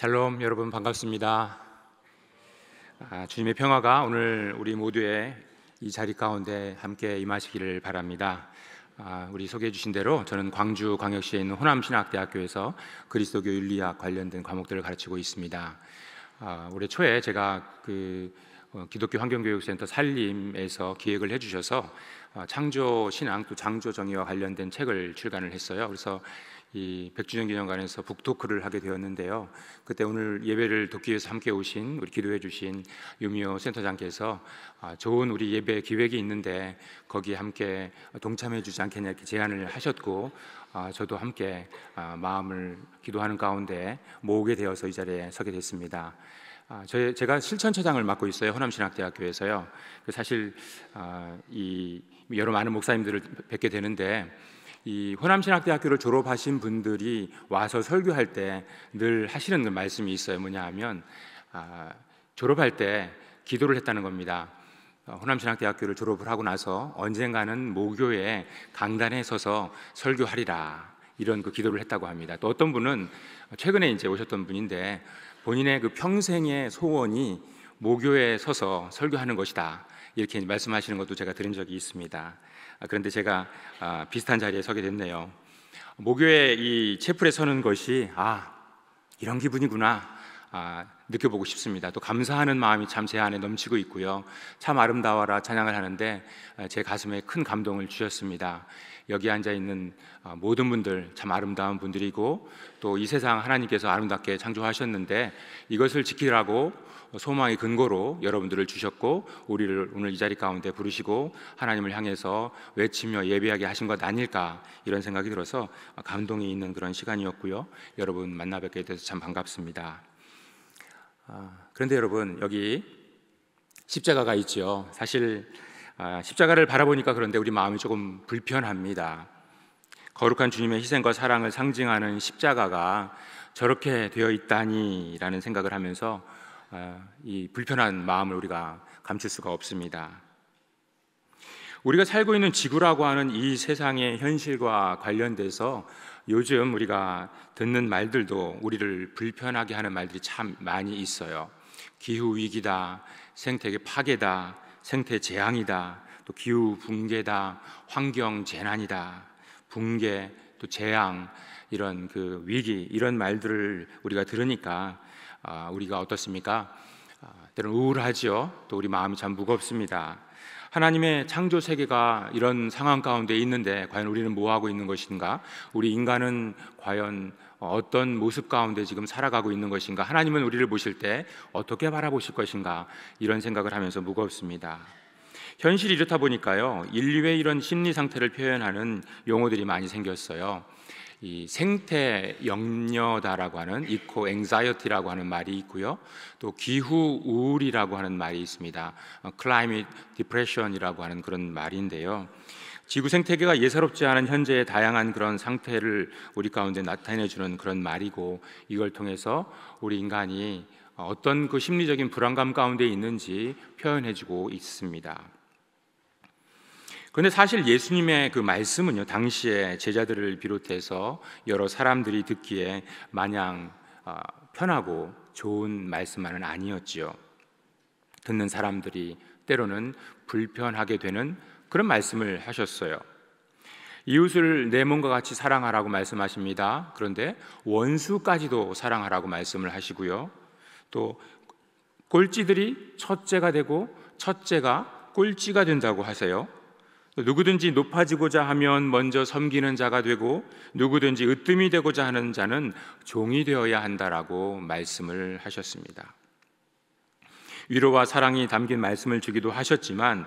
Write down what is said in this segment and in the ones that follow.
샬롬 여러분 반갑습니다. 아, 주님의 평화가 오늘 우리 모두의 이 자리 가운데 함께 임하시기를 바랍니다. 아, 우리 소개해 주신 대로 저는 광주 광역시에 있는 호남신학대학교에서 그리스도교 윤리학 관련된 과목들을 가르치고 있습니다. 아, 올해 초에 제가 그 어, 기독교 환경교육센터 살림에서 기획을 해주셔서 어, 창조 신앙 또 장조 정의와 관련된 책을 출간을 했어요. 그래서 이 100주년 기념관에서 북토크를 하게 되었는데요. 그때 오늘 예배를 돕기 위해서 함께 오신 우리 기도해 주신 유미호 센터장께서 아, 좋은 우리 예배 기획이 있는데 거기에 함께 동참해 주지 않겠냐 이렇게 제안을 하셨고 아, 저도 함께 아, 마음을 기도하는 가운데 모으게 되어서 이 자리에 서게 됐습니다. 제가 실천처장을 맡고 있어요 호남신학대학교에서요. 그 사실 이 여러 많은 목사님들을 뵙게 되는데 이 호남신학대학교를 졸업하신 분들이 와서 설교할 때 늘 하시는 말씀이 있어요. 뭐냐 하면 아, 졸업할 때 기도를 했다는 겁니다. 어, 호남신학대학교를 졸업을 하고 나서 언젠가는 모교에 강단에 서서 설교하리라 이런 그 기도를 했다고 합니다. 또 어떤 분은 최근에 이제 오셨던 분인데 본인의 그 평생의 소원이 모교에 서서 설교하는 것이다 이렇게 말씀하시는 것도 제가 들은 적이 있습니다. 아, 그런데 제가 아, 비슷한 자리에 서게 됐네요. 목요에 이 채플에 서는 것이 아 이런 기분이구나 아, 느껴보고 싶습니다. 또 감사하는 마음이 참 제 안에 넘치고 있고요. 참 아름다워라 찬양을 하는데 아, 제 가슴에 큰 감동을 주셨습니다. 여기 앉아 있는 아, 모든 분들 참 아름다운 분들이고 또 이 세상 하나님께서 아름답게 창조하셨는데 이것을 지키라고 소망의 근거로 여러분들을 주셨고 우리를 오늘 이 자리 가운데 부르시고 하나님을 향해서 외치며 예배하게 하신 것 아닐까 이런 생각이 들어서 감동이 있는 그런 시간이었고요. 여러분 만나 뵙게 돼서 참 반갑습니다. 아, 그런데 여러분 여기 십자가가 있죠. 사실 아, 십자가를 바라보니까 그런데 우리 마음이 조금 불편합니다. 거룩한 주님의 희생과 사랑을 상징하는 십자가가 저렇게 되어 있다니라는 생각을 하면서 아, 이 불편한 마음을 우리가 감출 수가 없습니다. 우리가 살고 있는 지구라고 하는 이 세상의 현실과 관련돼서 요즘 우리가 듣는 말들도 우리를 불편하게 하는 말들이 참 많이 있어요. 기후 위기다, 생태계 파괴다, 생태 재앙이다. 또 기후 붕괴다. 환경 재난이다. 붕괴 또 재앙 이런 그 위기 이런 말들을 우리가 들으니까 아, 우리가 어떻습니까? 때론 우울하지요. 또 우리 마음이 참 무겁습니다. 하나님의 창조 세계가 이런 상황 가운데 있는데 과연 우리는 뭐 하고 있는 것인가? 우리 인간은 과연 어떤 모습 가운데 지금 살아가고 있는 것인가? 하나님은 우리를 보실 때 어떻게 바라보실 것인가? 이런 생각을 하면서 무겁습니다. 현실이 이렇다 보니까요. 인류의 이런 심리 상태를 표현하는 용어들이 많이 생겼어요. 이 생태 영려다라고 하는 이코 앵사이어티라고 하는 말이 있고요. 또 기후 우울이라고 하는 말이 있습니다. 클라이밋 어, 디프레션이라고 하는 그런 말인데요. 지구 생태계가 예사롭지 않은 현재의 다양한 그런 상태를 우리 가운데 나타내 주는 그런 말이고 이걸 통해서 우리 인간이 어떤 그 심리적인 불안감 가운데 있는지 표현해 주고 있습니다. 그런데 사실 예수님의 그 말씀은요 당시에 제자들을 비롯해서 여러 사람들이 듣기에 마냥 아, 편하고 좋은 말씀만은 아니었지요. 듣는 사람들이 때로는 불편하게 되는 그런 말씀을 하셨어요. 이웃을 내 몸과 같이 사랑하라고 말씀하십니다. 그런데 원수까지도 사랑하라고 말씀을 하시고요. 또 꼴찌들이 첫째가 되고 첫째가 꼴찌가 된다고 하세요. 누구든지 높아지고자 하면 먼저 섬기는 자가 되고 누구든지 으뜸이 되고자 하는 자는 종이 되어야 한다라고 말씀을 하셨습니다. 위로와 사랑이 담긴 말씀을 주기도 하셨지만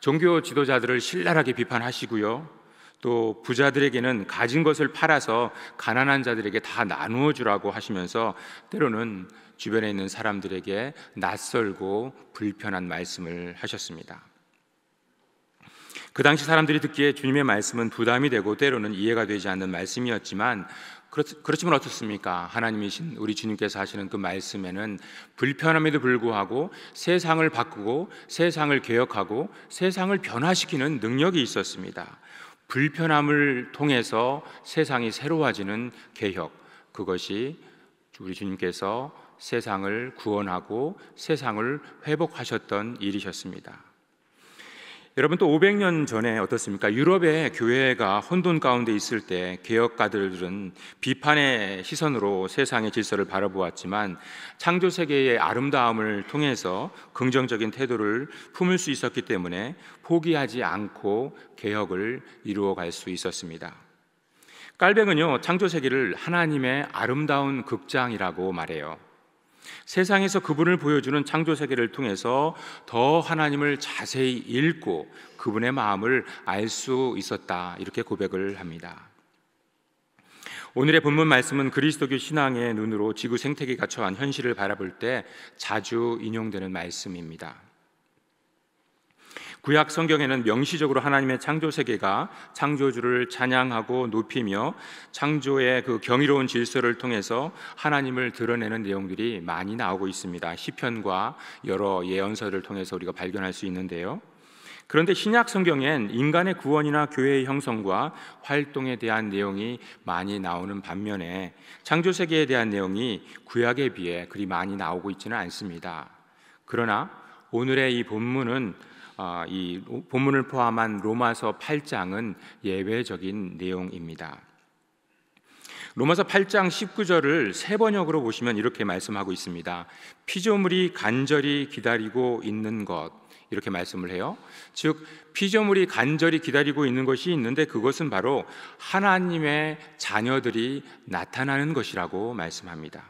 종교 지도자들을 신랄하게 비판하시고요. 또 부자들에게는 가진 것을 팔아서 가난한 자들에게 다 나누어 주라고 하시면서 때로는 주변에 있는 사람들에게 낯설고 불편한 말씀을 하셨습니다. 그 당시 사람들이 듣기에 주님의 말씀은 부담이 되고 때로는 이해가 되지 않는 말씀이었지만 그렇, 지만 어떻습니까? 하나님이신 우리 주님께서 하시는 그 말씀에는 불편함에도 불구하고 세상을 바꾸고 세상을 개혁하고 세상을 변화시키는 능력이 있었습니다. 불편함을 통해서 세상이 새로워지는 개혁 그것이 우리 주님께서 세상을 구원하고 세상을 회복하셨던 일이셨습니다. 여러분 또 500년 전에 어떻습니까? 유럽의 교회가 혼돈 가운데 있을 때 개혁가들은 비판의 시선으로 세상의 질서를 바라보았지만 창조 세계의 아름다움을 통해서 긍정적인 태도를 품을 수 있었기 때문에 포기하지 않고 개혁을 이루어 갈 수 있었습니다. 깔뱅은요 창조 세계를 하나님의 아름다운 극장이라고 말해요. 세상에서 그분을 보여주는 창조 세계를 통해서 더 하나님을 자세히 읽고 그분의 마음을 알 수 있었다 이렇게 고백을 합니다. 오늘의 본문 말씀은 그리스도교 신앙의 눈으로 지구 생태계 갇혀간 현실을 바라볼 때 자주 인용되는 말씀입니다. 구약 성경에는 명시적으로 하나님의 창조 세계가 창조주를 찬양하고 높이며 창조의 그 경이로운 질서를 통해서 하나님을 드러내는 내용들이 많이 나오고 있습니다. 시편과 여러 예언서를 통해서 우리가 발견할 수 있는데요. 그런데 신약 성경엔 인간의 구원이나 교회의 형성과 활동에 대한 내용이 많이 나오는 반면에 창조 세계에 대한 내용이 구약에 비해 그리 많이 나오고 있지는 않습니다. 그러나 오늘의 이 본문은 어, 이 본문을 포함한 로마서 8장은 예외적인 내용입니다. 로마서 8장 19절을 세 번역으로 보시면 이렇게 말씀하고 있습니다. 피조물이 간절히 기다리고 있는 것 이렇게 말씀을 해요. 즉 피조물이 간절히 기다리고 있는 것이 있는데 그것은 바로 하나님의 자녀들이 나타나는 것이라고 말씀합니다.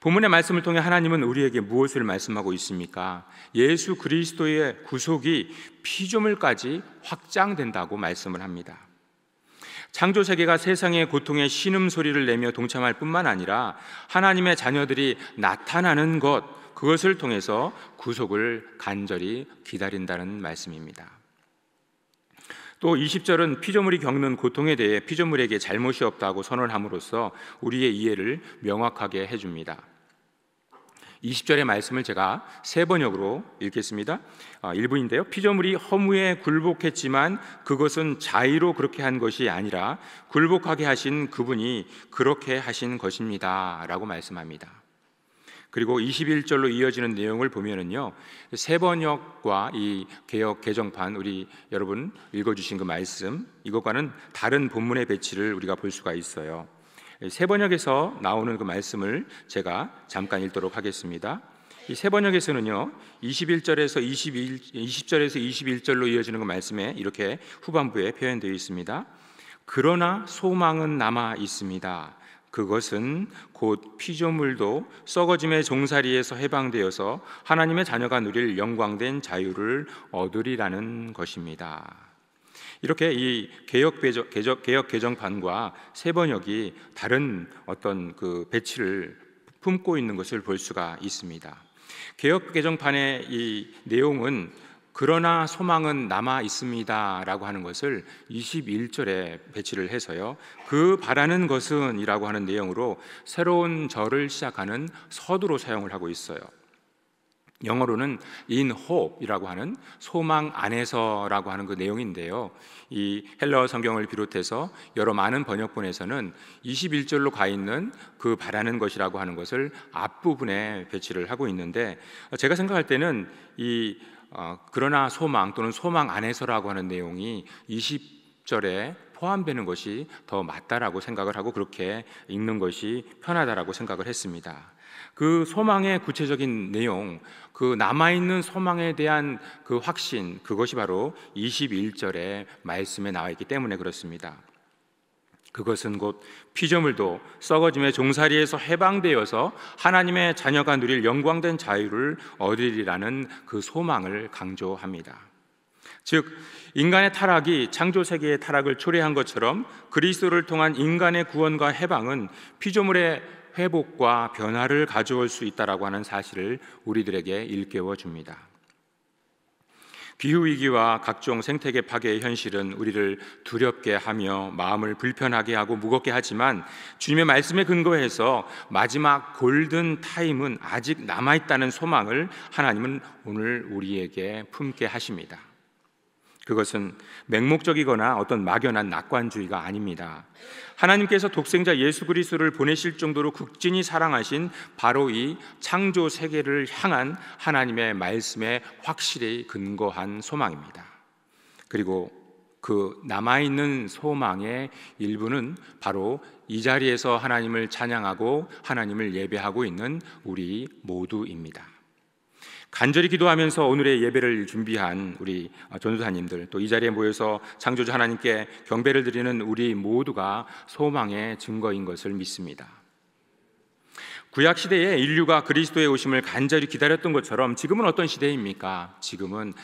본문의 말씀을 통해 하나님은 우리에게 무엇을 말씀하고 있습니까? 예수 그리스도의 구속이 피조물까지 확장된다고 말씀을 합니다. 창조 세계가 세상의 고통에 신음 소리를 내며 동참할 뿐만 아니라 하나님의 자녀들이 나타나는 것 그것을 통해서 구속을 간절히 기다린다는 말씀입니다. 또 20절은 피조물이 겪는 고통에 대해 피조물에게 잘못이 없다고 선언함으로써 우리의 이해를 명확하게 해줍니다. 20절의 말씀을 제가 세 번역으로 읽겠습니다. 아, 부인데요 피조물이 허무에 굴복했지만 그것은 자의로 그렇게 한 것이 아니라 굴복하게 하신 그분이 그렇게 하신 것입니다. 라고 말씀합니다. 그리고 21절로 이어지는 내용을 보면은요. 세번역과 이 개역 개정판 우리 여러분 읽어 주신 그 말씀 이것과는 다른 본문의 배치를 우리가 볼 수가 있어요. 세번역에서 나오는 그 말씀을 제가 잠깐 읽도록 하겠습니다. 이 세번역에서는요. 21절에서 21 20절에서 21절로 이어지는 그 말씀에 이렇게 후반부에 표현되어 있습니다. 그러나 소망은 남아 있습니다. 그것은 곧 피조물도 썩어짐의 종사리에서 해방되어서 하나님의 자녀가 누릴 영광된 자유를 얻으리라는 것입니다. 이렇게 이 개혁, 개혁 개정판과 세 번역이 다른 어떤 그 배치를 품고 있는 것을 볼 수가 있습니다. 개혁 개정판의 이 내용은 그러나 소망은 남아 있습니다라고 하는 것을 21절에 배치를 해서요. 그 바라는 것은이라고 하는 내용으로 새로운 절을 시작하는 서두로 사용을 하고 있어요. 영어로는 in hope이라고 하는 소망 안에서라고 하는 그 내용인데요. 이 헬러 성경을 비롯해서 여러 많은 번역본에서는 21절로 가 있는 그 바라는 것이라고 하는 것을 앞부분에 배치를 하고 있는데 제가 생각할 때는 이 어, 그러나 소망 또는 소망 안에서라고 하는 내용이 20절에 포함되는 것이 더 맞다라고 생각을 하고 그렇게 읽는 것이 편하다라고 생각을 했습니다. 그 소망의 구체적인 내용, 그 남아있는 소망에 대한 그 확신, 그것이 바로 21절의 말씀에 나와 있기 때문에 그렇습니다. 그것은 곧 피조물도 썩어짐의 종살이에서 해방되어서 하나님의 자녀가 누릴 영광된 자유를 얻으리라는 그 소망을 강조합니다. 즉 인간의 타락이 창조 세계의 타락을 초래한 것처럼 그리스도를 통한 인간의 구원과 해방은 피조물의 회복과 변화를 가져올 수 있다라고 하는 사실을 우리들에게 일깨워 줍니다. 기후 위기와 각종 생태계 파괴의 현실은 우리를 두렵게 하며 마음을 불편하게 하고 무겁게 하지만 주님의 말씀에 근거해서 마지막 골든 타임은 아직 남아 있다는 소망을 하나님은 오늘 우리에게 품게 하십니다. 그것은 맹목적이거나 어떤 막연한 낙관주의가 아닙니다. 하나님께서 독생자 예수 그리스도를 보내실 정도로 극진히 사랑하신 바로 이 창조 세계를 향한 하나님의 말씀에 확실히 근거한 소망입니다. 그리고 그 남아 있는 소망의 일부는 바로 이 자리에서 하나님을 찬양하고 하나님을 예배하고 있는 우리 모두입니다. 간절히 기도하면서 오늘의 예배를 준비한 우리 전도사님들 또 이 자리에 모여서 창조주 하나님께 경배를 드리는 우리 모두가 소망의 증거인 것을 믿습니다. 구약 시대에 인류가 그리스도의 오심을 간절히 기다렸던 것처럼 지금은 어떤 시대입니까? 지금은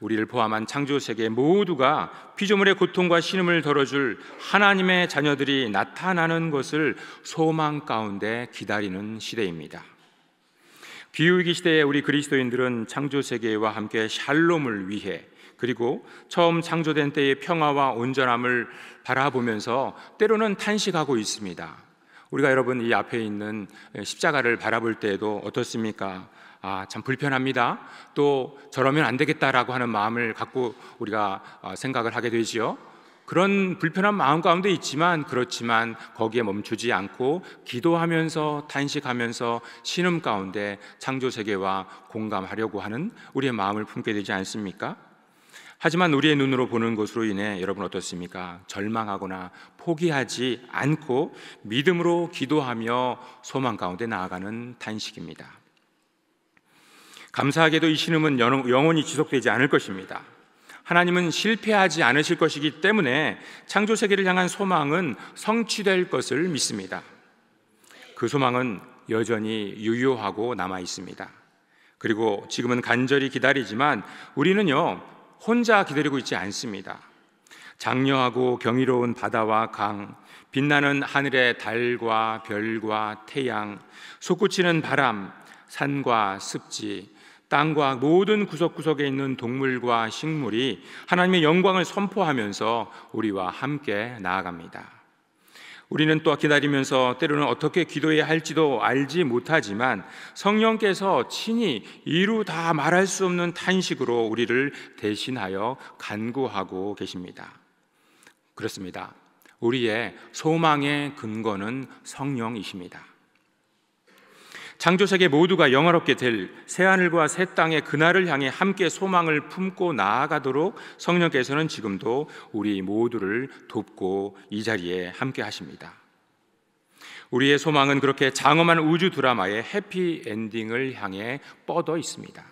우리를 포함한 창조 세계 모두가 피조물의 고통과 신음을 덜어줄 하나님의 자녀들이 나타나는 것을 소망 가운데 기다리는 시대입니다. 비유기 시대에 우리 그리스도인들은 창조 세계와 함께 샬롬을 위해 그리고 처음 창조된 때의 평화와 온전함을 바라보면서 때로는 탄식하고 있습니다. 우리가 여러분 이 앞에 있는 십자가를 바라볼 때에도 어떻습니까? 아, 참 불편합니다. 또 저러면 안 되겠다라고 하는 마음을 갖고 우리가 아, 생각을 하게 되지요. 그런 불편한 마음 가운데 있지만 그렇지만 거기에 멈추지 않고 기도하면서 탄식하면서 신음 가운데 창조 세계와 공감하려고 하는 우리의 마음을 품게 되지 않습니까? 하지만 우리의 눈으로 보는 것으로 인해 여러분 어떻습니까? 절망하거나 포기하지 않고 믿음으로 기도하며 소망 가운데 나아가는 탄식입니다. 감사하게도 이 신음은 영원히 지속되지 않을 것입니다. 하나님은 실패하지 않으실 것이기 때문에 창조 세계를 향한 소망은 성취될 것을 믿습니다. 그 소망은 여전히 유효하고 남아 있습니다. 그리고 지금은 간절히 기다리지만 우리는요, 혼자 기다리고 있지 않습니다. 장려하고 경이로운 바다와 강, 빛나는 하늘의 달과 별과 태양, 솟구치는 바람, 산과 습지, 땅과 모든 구석구석에 있는 동물과 식물이 하나님의 영광을 선포하면서 우리와 함께 나아갑니다. 우리는 또 기다리면서 때로는 어떻게 기도해야 할지도 알지 못하지만 성령께서 친히 이루 다 말할 수 없는 탄식으로 우리를 대신하여 간구하고 계십니다. 그렇습니다. 우리의 소망의 근거는 성령이십니다. 창조세계 모두가 영화롭게 될 새하늘과 새 땅의 그날을 향해 함께 소망을 품고 나아가도록 성령께서는 지금도 우리 모두를 돕고 이 자리에 함께 하십니다. 우리의 소망은 그렇게 장엄한 우주 드라마의 해피 엔딩을 향해 뻗어 있습니다.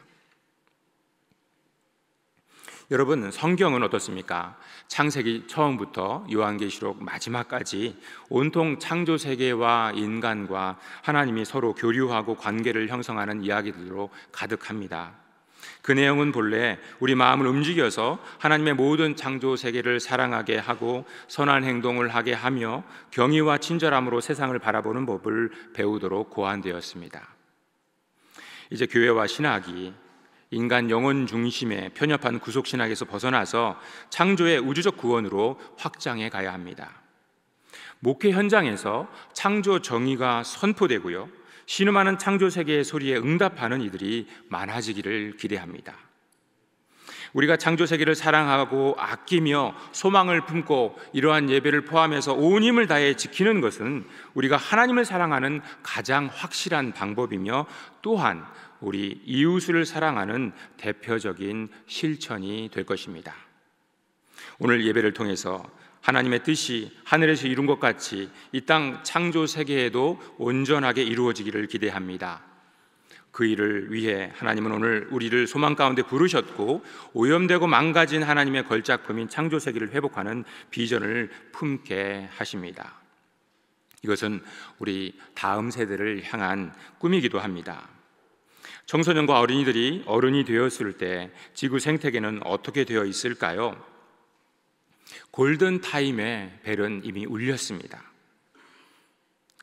여러분 성경은 어떻습니까? 창세기 처음부터 요한계시록 마지막까지 온통 창조 세계와 인간과 하나님이 서로 교류하고 관계를 형성하는 이야기들로 가득합니다. 그 내용은 본래 우리 마음을 움직여서 하나님의 모든 창조 세계를 사랑하게 하고 선한 행동을 하게 하며 경의와 친절함으로 세상을 바라보는 법을 배우도록 고안되었습니다. 이제 교회와 신학이 인간 영혼 중심의 편협한 구속신학에서 벗어나서 창조의 우주적 구원으로 확장해 가야 합니다. 목회 현장에서 창조 정의가 선포되고요. 신음하는 창조 세계의 소리에 응답하는 이들이 많아지기를 기대합니다. 우리가 창조세계를 사랑하고 아끼며 소망을 품고 이러한 예배를 포함해서 온 힘을 다해 지키는 것은 우리가 하나님을 사랑하는 가장 확실한 방법이며 또한 우리 이웃을 사랑하는 대표적인 실천이 될 것입니다. 오늘 예배를 통해서 하나님의 뜻이 하늘에서 이룬 것 같이 이 땅 창조 세계에도 온전하게 이루어지기를 기대합니다. 그 일을 위해 하나님은 오늘 우리를 소망 가운데 부르셨고 오염되고 망가진 하나님의 걸작품인 창조 세계를 회복하는 비전을 품게 하십니다. 이것은 우리 다음 세대를 향한 꿈이기도 합니다. 청소년과 어린이들이 어른이 되었을 때 지구 생태계는 어떻게 되어 있을까요? 골든 타임의 벨은 이미 울렸습니다.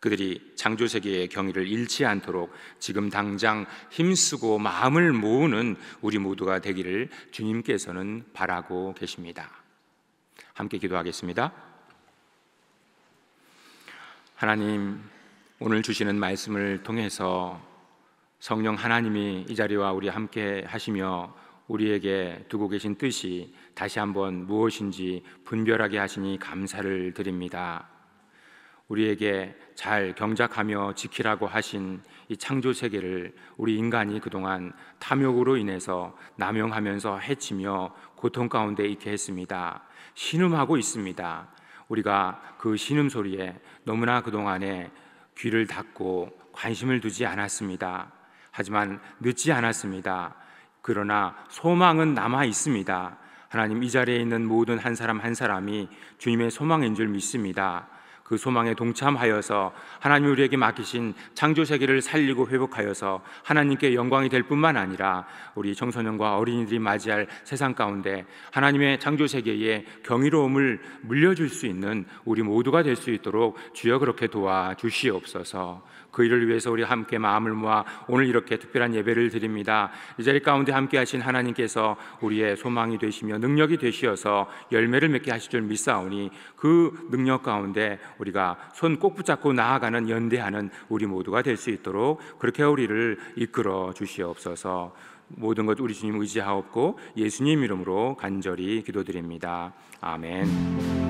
그들이 창조세계의 경위를 잃지 않도록 지금 당장 힘쓰고 마음을 모으는 우리 모두가 되기를 주님께서는 바라고 계십니다. 함께 기도하겠습니다. 하나님, 오늘 주시는 말씀을 통해서 성령 하나님이 이 자리와 우리 함께 하시며 우리에게 두고 계신 뜻이 다시 한번 무엇인지 분별하게 하시니 감사를 드립니다. 우리에게 잘 경작하며 지키라고 하신 이 창조 세계를 우리 인간이 그동안 탐욕으로 인해서 남용하면서 해치며 고통 가운데 있게 했습니다. 신음하고 있습니다. 우리가 그 신음 소리에 너무나 그동안에 귀를 닫고 관심을 두지 않았습니다. 하지만 늦지 않았습니다. 그러나 소망은 남아 있습니다. 하나님 이 자리에 있는 모든 한 사람 한 사람이 주님의 소망인 줄 믿습니다. 그 소망에 동참하여서 하나님 우리에게 맡기신 창조 세계를 살리고 회복하여서 하나님께 영광이 될 뿐만 아니라 우리 청소년과 어린이들이 맞이할 세상 가운데 하나님의 창조 세계에 경이로움을 물려줄 수 있는 우리 모두가 될 수 있도록 주여 그렇게 도와 주시옵소서. 그 일을 위해서 우리 함께 마음을 모아 오늘 이렇게 특별한 예배를 드립니다. 이 자리 가운데 함께 하신 하나님께서 우리의 소망이 되시며 능력이 되시어서 열매를 맺게 하실 줄 믿사오니 그 능력 가운데 우리가 손 꼭 붙잡고 나아가는 연대하는 우리 모두가 될 수 있도록 그렇게 우리를 이끌어 주시옵소서. 모든 것 우리 주님 의지하옵고 예수님 이름으로 간절히 기도드립니다. 아멘.